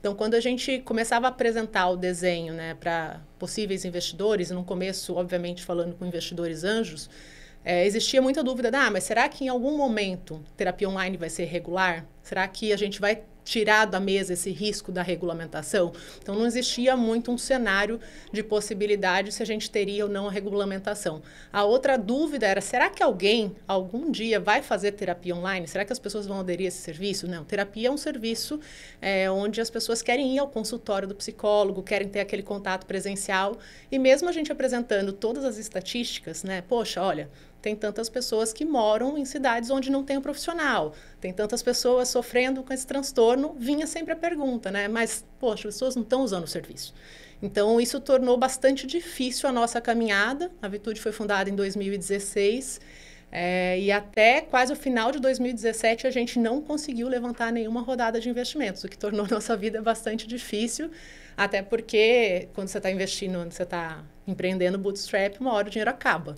Então, quando a gente começava a apresentar o desenho né, para possíveis investidores, no começo, obviamente, falando com investidores anjos, é, existia muita dúvida, ah, mas será que em algum momento terapia online vai ser regular? Será que a gente vai tirado da mesa esse risco da regulamentação. Então, não existia muito um cenário de possibilidade se a gente teria ou não a regulamentação. A outra dúvida era: será que alguém algum dia vai fazer terapia online? Será que as pessoas vão aderir a esse serviço? Não, terapia é um serviço é, onde as pessoas querem ir ao consultório do psicólogo, querem ter aquele contato presencial. E mesmo a gente apresentando todas as estatísticas, né? Poxa, olha, tem tantas pessoas que moram em cidades onde não tem um profissional. Tem tantas pessoas sofrendo com esse transtorno. Vinha sempre a pergunta, né? Mas, poxa, as pessoas não estão usando o serviço. Então, isso tornou bastante difícil a nossa caminhada. A Vitude foi fundada em 2016. É, eh, e até quase o final de 2017 a gente não conseguiu levantar nenhuma rodada de investimentos, o que tornou nossa vida bastante difícil, até porque quando você está investindo, quando você está empreendendo bootstrap, uma hora o dinheiro acaba.